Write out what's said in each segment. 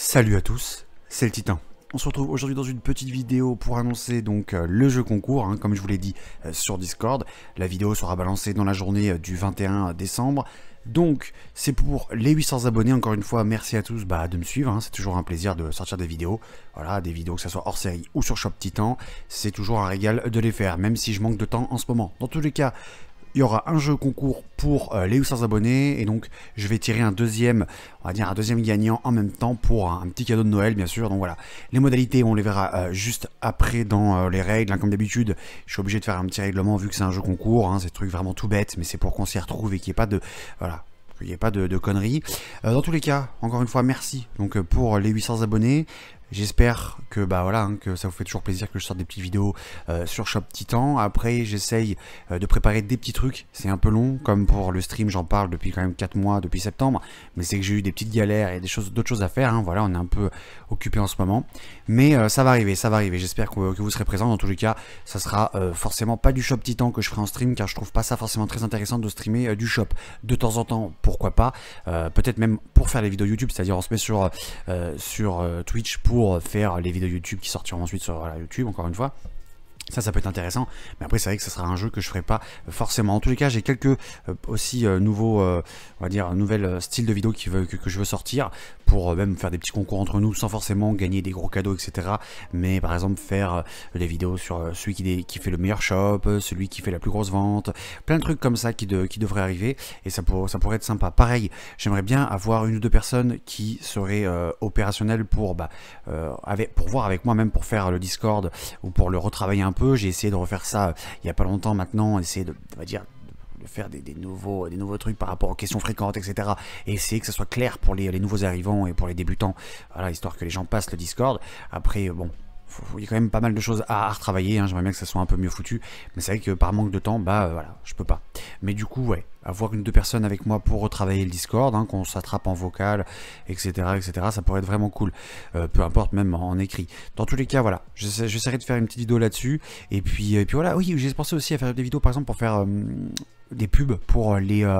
Salut à tous, c'est le Titan. On se retrouve aujourd'hui dans une petite vidéo pour annoncer donc euh, le jeu concours, hein, comme je vous l'ai dit euh, sur Discord. La vidéo sera balancée dans la journée euh, du 21 décembre. Donc, c'est pour les 800 abonnés, encore une fois, merci à tous bah, de me suivre, hein. c'est toujours un plaisir de sortir des vidéos, voilà, des vidéos que ce soit hors série ou sur Shop Titan, c'est toujours un régal de les faire, même si je manque de temps en ce moment. Dans tous les cas, il y aura un jeu concours pour euh, les 800 abonnés et donc je vais tirer un deuxième, on va dire un deuxième gagnant en même temps pour un, petit cadeau de Noël bien sûr. Donc voilà, les modalités on les verra euh, juste après dans euh, les règles. Hein, comme d'habitude, je suis obligé de faire un petit règlement vu que c'est un jeu concours, hein. c'est un trucs vraiment tout bête mais c'est pour qu'on s'y retrouve et qu'il n'y ait pas de... Voilà, n'y ait pas de, conneries. dans tous les cas, encore une fois, merci donc pour les 800 abonnés. J'espère que bah voilà hein, que ça vous fait toujours plaisir que je sorte des petites vidéos euh, sur Shop Titan. Après j'essaye euh, de préparer des petits trucs. C'est un peu long, comme pour le stream j'en parle depuis quand même 4 mois, depuis septembre. Mais c'est que j'ai eu des petites galères et des choses, d'autres choses à faire. Hein. Voilà, on est un peu occupé en ce moment. Mais euh, ça va arriver, ça va arriver. J'espère que, vous serez présents. Dans tous les cas, ça sera forcément pas du Shop Titan que je ferai en stream car je trouve pas ça forcément très intéressant de streamer du shop. De temps en temps, pourquoi pas. Peut-être même pour faire les vidéos YouTube, c'est-à-dire on se met sur, sur Twitch pour pour faire les vidéos YouTube qui sortiront ensuite sur YouTube, encore une fois. Ça, ça peut être intéressant. Mais après, c'est vrai que ce sera un jeu que je ferai pas forcément. En tous les cas, j'ai quelques euh, aussi euh, nouveaux, euh, on va dire, nouvel style de vidéos qui que, je veux sortir pour même faire des petits concours entre nous sans forcément gagner des gros cadeaux, etc. Mais par exemple, faire des vidéos sur celui qui, qui, fait le meilleur shop, celui qui fait la plus grosse vente, plein de trucs comme ça qui, qui devraient arriver et ça, pour, ça pourrait être sympa. Pareil, j'aimerais bien avoir une ou deux personnes qui seraient opérationnelles pour, bah, pour voir avec moi, même pour faire le Discord ou pour le retravailler un peu j'ai essayé de refaire ça euh, il n'y a pas longtemps maintenant, essayer de, dire, de faire des, nouveaux, des nouveaux trucs par rapport aux questions fréquentes, etc. Et essayer que ça soit clair pour les, nouveaux arrivants et pour les débutants, voilà, histoire que les gens passent le Discord. Après, euh, bon, il y a quand même pas mal de choses à, retravailler. Hein. J'aimerais bien que ça soit un peu mieux foutu. Mais c'est vrai que par manque de temps, bah euh, voilà, je peux pas. Mais du coup, ouais, avoir une deux personnes avec moi pour retravailler le Discord, hein, qu'on s'attrape en vocal, etc., etc., ça pourrait être vraiment cool. Euh, peu importe, même en, écrit. Dans tous les cas, voilà, j'essaierai de faire une petite vidéo là-dessus. Et puis, puis voilà, oui, j'ai pensé aussi à faire des vidéos, par exemple, pour faire... Euh, des pubs pour les,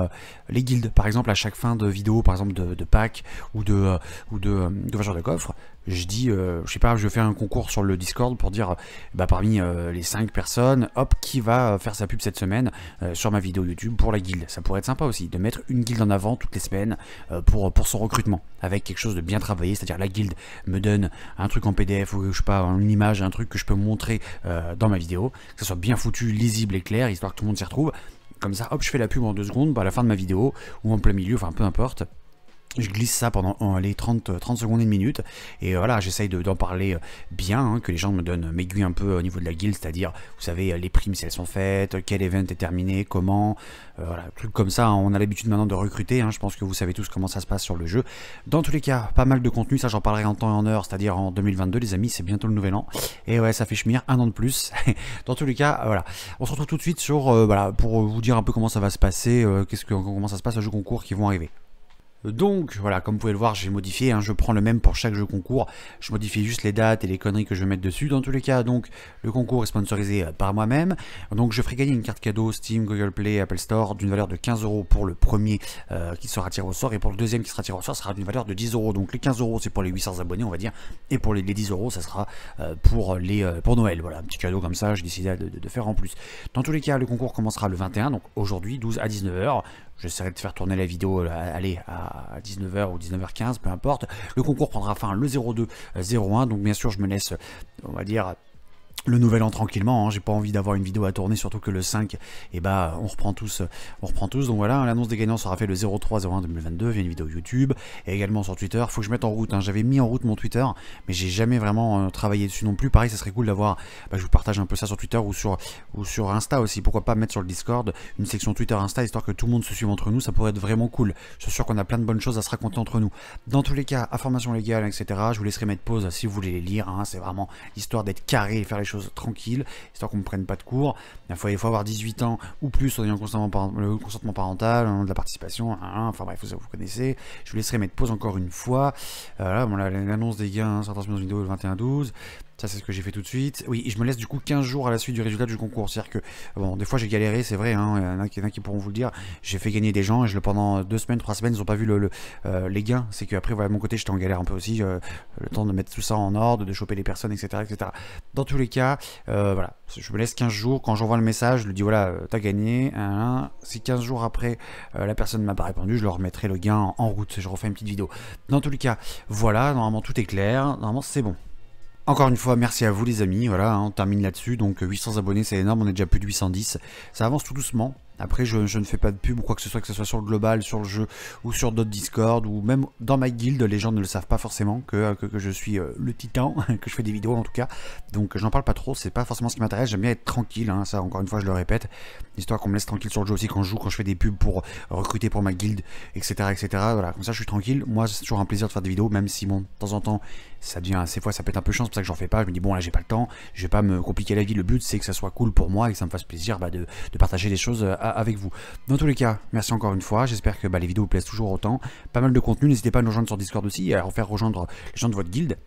les guildes. Par exemple, à chaque fin de vidéo, par exemple de, pack ou de, vacheur ou de, de, de coffre, je dis, euh, je sais pas, je fais un concours sur le Discord pour dire, euh, bah, parmi euh, les 5 personnes, hop, qui va faire sa pub cette semaine sur ma vidéo YouTube pour la guilde. Ça pourrait être sympa aussi, de mettre une guilde en avant toutes les semaines pour, pour son recrutement, avec quelque chose de bien travaillé, c'est-à-dire la guilde me donne un truc en PDF ou je sais pas, une image, un truc que je peux montrer dans ma vidéo, que ça soit bien foutu, lisible et clair, histoire que tout le monde s'y retrouve. Comme ça, hop, je fais la pub en deux secondes, bah, à la fin de ma vidéo, ou en plein milieu, enfin peu importe, je glisse ça pendant les 30, 30 secondes et une minute. Et euh, voilà, j'essaye d'en parler euh, bien, hein, que les gens me donnent, euh, m'aiguillent un peu au niveau de la guilde, c'est-à-dire, vous savez, les primes si elles sont faites, quel event est terminé, comment, voilà, trucs comme ça. Hein, on a l'habitude maintenant de recruter, hein. je pense que vous savez tous comment ça se passe sur le jeu. Dans tous les cas, pas mal de contenu, ça j'en parlerai en temps et en heure, c'est-à-dire en 2022, les amis, c'est bientôt le nouvel an. Et ouais, ça fait chemir, un an de plus. Dans tous les cas, voilà. On se retrouve tout de suite sur, voilà, pour vous dire un peu comment ça va se passer, qu'est-ce que, comment ça se passe, les jeux concours qui vont arriver. Donc voilà, comme vous pouvez le voir, j'ai modifié, hein, je prends le même pour chaque jeu concours, je modifie juste les dates et les conneries que je vais mettre dessus. Dans tous les cas, donc le concours est sponsorisé euh, par moi-même. Donc je ferai gagner une carte cadeau Steam, Google Play, Apple Store d'une valeur de 15 euros pour le premier euh, qui sera tiré au sort et pour le deuxième qui sera tiré au sort sera d'une valeur de 10 euros. Donc les 15 euros c'est pour les 800 abonnés on va dire et pour les, 10 euros ça sera euh, pour les pour Noël. Voilà, un petit cadeau comme ça, j'ai décidé de, de, faire en plus. Dans tous les cas, le concours commencera le 21, donc aujourd'hui 12 à 19h. J'essaierai de faire tourner la vidéo euh, allez, à 19h ou 19h15, peu importe. Le concours prendra fin le 02-01, euh, donc bien sûr je me laisse, euh, on va dire, le nouvel an tranquillement, hein. j'ai pas envie d'avoir une vidéo à tourner, surtout que le 5, et bah on reprend tous, on reprend tous, donc voilà, hein, l'annonce des gagnants sera faite le 03-01-2022 a une vidéo YouTube, et également sur Twitter, faut que je mette en route, hein. j'avais mis en route mon Twitter, mais j'ai jamais vraiment euh, travaillé dessus non plus, pareil, ça serait cool d'avoir, bah, je vous partage un peu ça sur Twitter ou sur, ou sur Insta aussi, pourquoi pas mettre sur le Discord une section Twitter Insta, histoire que tout le monde se suive entre nous, ça pourrait être vraiment cool, je suis sûr qu'on a plein de bonnes choses à se raconter entre nous. Dans tous les cas, informations légale etc., je vous laisserai mettre pause si vous voulez les lire, c'est vraiment l'histoire d'être carré et faire les tranquille, histoire qu'on ne prenne pas de cours. Il faut, avoir 18 ans ou plus en ayant le consentement parental, hein, de la participation, hein, hein, enfin bref, vous, connaissez. Je vous laisserai mettre pause encore une fois. Euh, l'annonce des gains, hein, dans une vidéo le 21-12. Ça, c'est ce que j'ai fait tout de suite. Oui, et je me laisse du coup 15 jours à la suite du résultat du concours. C'est-à-dire que, bon, des fois j'ai galéré, c'est vrai, hein, il, y en a, qui pourront vous le dire. J'ai fait gagner des gens et je, pendant deux semaines, trois semaines, ils n'ont pas vu le, euh, les gains. C'est qu'après, voilà, de mon côté, j'étais en galère un peu aussi. Euh, le temps de mettre tout ça en ordre, de choper les personnes, etc. etc. Dans tous les cas, euh, voilà, je me laisse 15 jours. Quand j'envoie le message, je lui dis, voilà, t'as gagné. Si 15 jours après, la personne m'a pas répondu, je leur mettrai le gain en route. Je refais une petite vidéo. Dans tous les cas, voilà, normalement tout est clair. Normalement, c'est bon. Encore une fois, merci à vous les amis. Voilà, hein, on termine là-dessus. Donc 800 euh, abonnés, c'est énorme. On est déjà plus de 810. Ça avance tout doucement. Après, je, ne fais pas de pub ou quoi que ce soit, que ce soit sur le global, sur le jeu ou sur d'autres Discord ou même dans ma guilde. Les gens ne le savent pas forcément que, euh, je suis euh, le titan, que je fais des vidéos en tout cas. Donc, je n'en parle pas trop, c'est pas forcément ce qui m'intéresse. J'aime bien être tranquille, hein, ça encore une fois, je le répète. Histoire qu'on me laisse tranquille sur le jeu aussi quand je joue, quand je fais des pubs pour recruter pour ma guilde, etc. Voilà, comme ça, je suis tranquille. Moi, c'est toujours un plaisir de faire des vidéos, même si, bon, de temps en temps, ça devient, assez fois, ça peut être un peu chance, c'est pour ça que j'en fais pas. Je me dis, bon, là, j'ai pas le temps, je vais pas me compliquer la vie. Le but, c'est que ça soit cool pour moi et que ça me fasse plaisir bah, de, partager des choses euh, avec vous. Dans tous les cas, merci encore une fois. J'espère que bah, les vidéos vous plaisent toujours autant. Pas mal de contenu. N'hésitez pas à nous rejoindre sur Discord aussi et à faire rejoindre les gens de votre guilde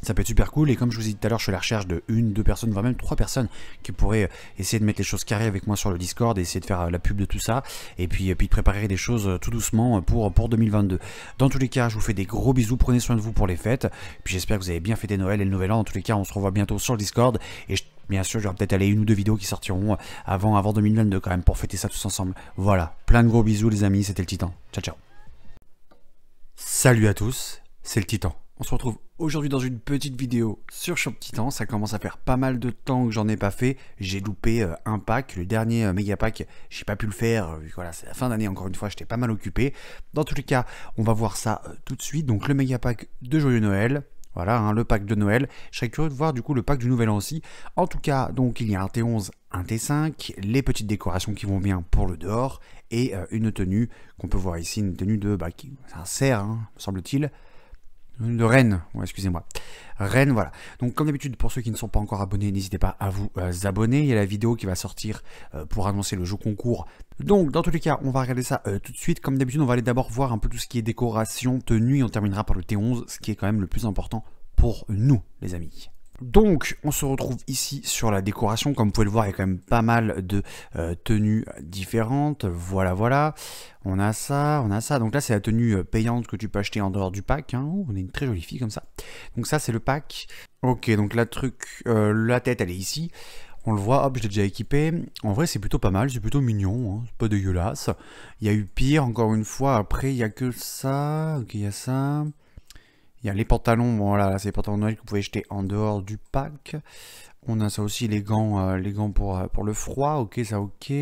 ça peut être super cool. Et comme je vous ai dit tout à l'heure, je suis la recherche de une, deux personnes, voire même trois personnes qui pourraient euh, essayer de mettre les choses carrées avec moi sur le Discord, et essayer de faire euh, la pub de tout ça, et puis, euh, de préparer des choses tout doucement pour, pour 2022. Dans tous les cas, je vous fais des gros bisous, prenez soin de vous pour les fêtes, puis j'espère que vous avez bien fêté Noël et le Nouvel An. Dans tous les cas, on se revoit bientôt sur le Discord, et je Bien sûr, j'aurais peut-être une ou deux vidéos qui sortiront euh, avant, avant 2022 quand même pour fêter ça tous ensemble. Voilà, plein de gros bisous les amis, c'était le Titan. Ciao ciao. Salut à tous, c'est le Titan. On se retrouve aujourd'hui dans une petite vidéo sur Shop Titan. Ça commence à faire pas mal de temps que j'en ai pas fait. J'ai loupé euh, un pack, le dernier euh, méga pack, j'ai pas pu le faire. voilà, c'est la fin d'année encore une fois, j'étais pas mal occupé. Dans tous les cas, on va voir ça tout de suite. Donc le méga pack de Joyeux Noël, voilà, hein, le pack de Noël. Je serais curieux de voir du coup le pack du Nouvel An aussi. En tout cas, donc il y a un T11, un T5, les petites décorations qui vont bien pour le dehors, et euh, une tenue qu'on peut voir ici, une tenue de... Bah, qui, ça sert, hein, semble-t-il, de Rennes, excusez-moi. Rennes, voilà. Donc comme d'habitude, pour ceux qui ne sont pas encore abonnés, n'hésitez pas à vous euh, abonner. Il y a la vidéo qui va sortir euh, pour annoncer le jeu concours. Donc dans tous les cas, on va regarder ça euh, tout de suite. Comme d'habitude, on va aller d'abord voir un peu tout ce qui est décoration, tenue, et on terminera par le T11, ce qui est quand même le plus important pour nous, les amis. Donc, on se retrouve ici sur la décoration. Comme vous pouvez le voir, il y a quand même pas mal de euh, tenues différentes. Voilà, voilà. On a ça, on a ça. Donc là, c'est la tenue euh, payante que tu peux acheter en dehors du pack. Hein. on est une très jolie fille comme ça. Donc ça, c'est le pack. Ok, donc la, truc, euh, la tête, elle est ici. On le voit, hop, je l'ai déjà équipé. En vrai, c'est plutôt pas mal, c'est plutôt mignon, hein. c'est pas dégueulasse. Il y a eu pire, encore une fois. Après, il y a que ça. Ok, il y a ça. Il y a les pantalons, bon, voilà, c'est les pantalons de Noël que vous pouvez jeter en dehors du pack. On a ça aussi, les gants, euh, les gants pour, euh, pour le froid, ok, ça ok.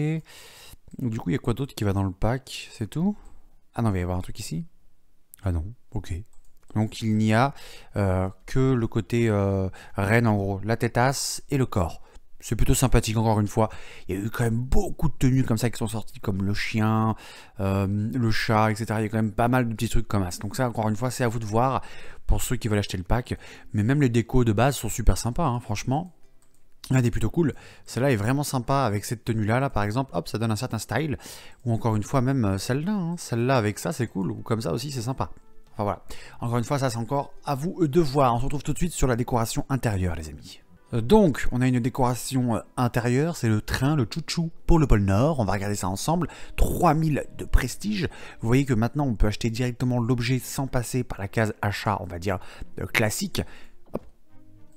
Du coup, il y a quoi d'autre qui va dans le pack C'est tout Ah non, il va y avoir un truc ici Ah non, ok. Donc il n'y a euh, que le côté reine en gros, la tête et le corps c'est plutôt sympathique encore une fois. Il y a eu quand même beaucoup de tenues comme ça qui sont sorties, comme le chien, euh, le chat, etc. Il y a quand même pas mal de petits trucs comme ça. Donc ça, encore une fois, c'est à vous de voir pour ceux qui veulent acheter le pack. Mais même les décos de base sont super sympas, hein, franchement. Ah, elle est plutôt cool. Celle-là est vraiment sympa avec cette tenue-là, là, par exemple. Hop, ça donne un certain style. Ou encore une fois, même euh, celle-là. Hein. Celle-là avec ça, c'est cool. Ou comme ça aussi, c'est sympa. Enfin voilà. Encore une fois, ça c'est encore à vous de voir. On se retrouve tout de suite sur la décoration intérieure, les amis. Euh, donc, on a une décoration euh, intérieure, c'est le train, le chouchou pour le pôle Nord. On va regarder ça ensemble. 3000 de prestige. Vous voyez que maintenant, on peut acheter directement l'objet sans passer par la case achat, on va dire euh, classique.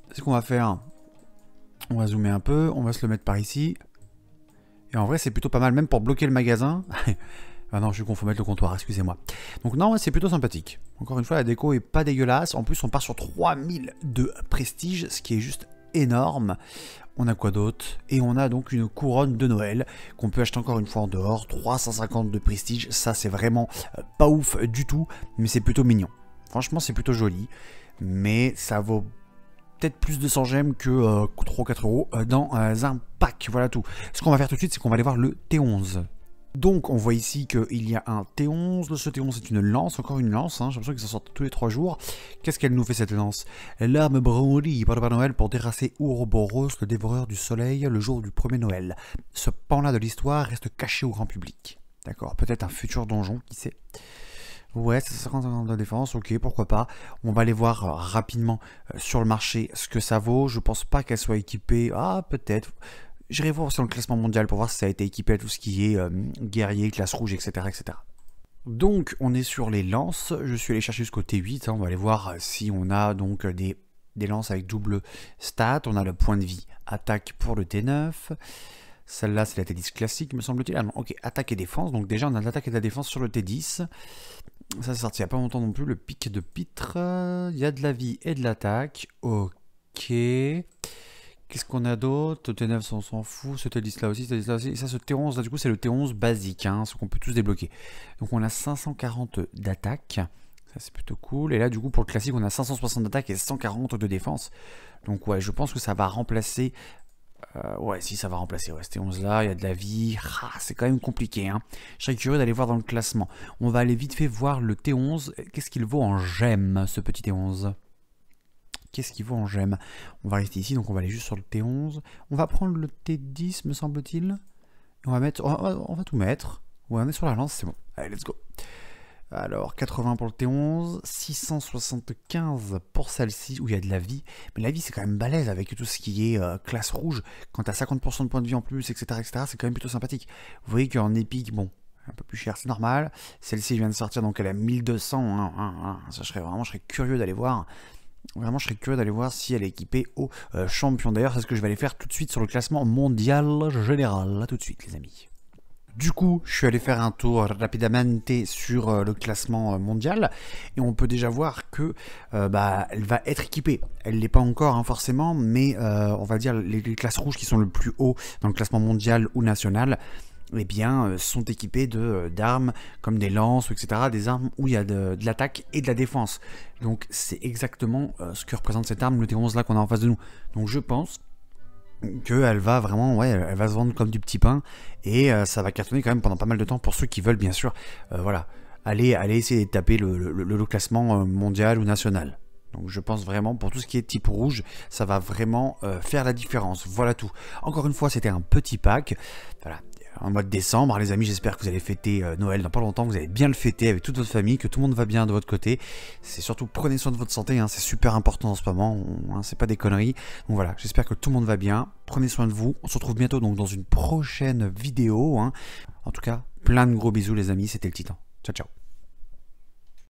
C'est ce qu'on va faire. On va zoomer un peu, on va se le mettre par ici. Et en vrai, c'est plutôt pas mal, même pour bloquer le magasin. Ah non, je suis con, faut mettre le comptoir, excusez-moi. Donc non, c'est plutôt sympathique. Encore une fois, la déco est pas dégueulasse. En plus, on part sur 3000 de prestige, ce qui est juste énorme. On a quoi d'autre Et on a donc une couronne de Noël qu'on peut acheter encore une fois en dehors. 350 de prestige, ça c'est vraiment euh, pas ouf du tout, mais c'est plutôt mignon. Franchement c'est plutôt joli, mais ça vaut peut-être plus de 100 gemmes que 3 euh, 4 euros euh, dans un pack. Voilà tout. Ce qu'on va faire tout de suite, c'est qu'on va aller voir le T11. Donc on voit ici qu'il y a un T11, ce T11 c'est une lance, encore une lance, hein. j'ai l'impression qu'il s'en sort tous les 3 jours. Qu'est-ce qu'elle nous fait cette lance L'arme brandie par Noël pour terrasser Ouroboros, le dévoreur du soleil, le jour du premier Noël. Ce pan-là de l'histoire reste caché au grand public. D'accord, peut-être un futur donjon, qui sait Ouais, c'est 50 de défense, ok, pourquoi pas. On va aller voir euh, rapidement euh, sur le marché ce que ça vaut. Je pense pas qu'elle soit équipée. Ah, peut-être. J'irai voir sur le classement mondial pour voir si ça a été équipé à tout ce qui est euh, guerrier, classe rouge, etc., etc. Donc on est sur les lances, je suis allé chercher jusqu'au T8, hein. on va aller voir si on a donc des, des lances avec double stat, on a le point de vie attaque pour le T9, celle-là c'est la T10 classique me semble-t-il, ah non ok attaque et défense, donc déjà on a de l'attaque et de la défense sur le T10, ça c'est sorti il n'y a pas longtemps non plus, le pic de pitre, il y a de la vie et de l'attaque, ok... Qu'est-ce qu'on a d'autre T9, on s'en fout. Ce T10 là aussi, ce t là aussi. Et ça, ce T11 là, du coup, c'est le T11 basique, hein, ce qu'on peut tous débloquer. Donc on a 540 d'attaque. Ça, c'est plutôt cool. Et là, du coup, pour le classique, on a 560 d'attaque et 140 de défense. Donc ouais, je pense que ça va remplacer euh, ouais, si ça va remplacer ouais, ce t 11 là, il y a de la vie, ah, c'est quand même compliqué. Hein. Je serais curieux d'aller voir dans le classement. On va aller vite fait voir le T11. Qu'est-ce qu'il vaut en gemme, ce petit T11 Qu'est-ce qu'il vaut en gemme On va rester ici, donc on va aller juste sur le T11. On va prendre le T10, me semble-t-il. On va mettre, on va, tout mettre. On est sur la lance, c'est bon. Allez, let's go. Alors, 80 pour le T11, 675 pour celle-ci, où il y a de la vie. Mais la vie, c'est quand même balèze avec tout ce qui est euh, classe rouge. Quand t'as 50% de points de vie en plus, etc., etc., c'est quand même plutôt sympathique. Vous voyez qu'en épique, bon, un peu plus cher, c'est normal. Celle-ci vient de sortir, donc elle est à 1200. Ça, serait vraiment je curieux d'aller voir Vraiment, je serais curieux d'aller voir si elle est équipée au euh, champion. D'ailleurs, c'est ce que je vais aller faire tout de suite sur le classement mondial général. Là, tout de suite, les amis. Du coup, je suis allé faire un tour rapidement sur euh, le classement euh, mondial et on peut déjà voir que bah, elle va être équipée. Elle l'est pas encore hein, forcément, mais on va dire les, les, classes rouges qui sont le plus haut dans le classement mondial ou national eh bien, euh, sont équipés euh, d'armes comme des lances, etc. Des armes où il y a de, l'attaque et de la défense. Donc c'est exactement euh, ce que représente cette arme, le T11 là qu'on a en face de nous. Donc je pense qu'elle va vraiment, ouais, elle va se vendre comme du petit pain et ça va cartonner quand même pendant pas mal de temps pour ceux qui veulent bien sûr, voilà, aller, aller essayer de taper le, le, classement mondial ou national. Donc je pense vraiment pour tout ce qui est type rouge, ça va vraiment faire la différence. Voilà tout. Encore une fois, c'était un petit pack. Voilà, en mois de décembre, les amis. J'espère que vous allez fêter euh, Noël dans pas longtemps, vous allez bien le fêter avec toute votre famille, que tout le monde va bien de votre côté. C'est surtout prenez soin de votre santé, hein. c'est super important en ce moment, hein, c'est pas des conneries. Donc voilà, j'espère que tout le monde va bien. Prenez soin de vous. On se retrouve bientôt donc dans une prochaine vidéo. Hein. En tout cas, plein de gros bisous les amis, c'était le Titan. Ciao ciao.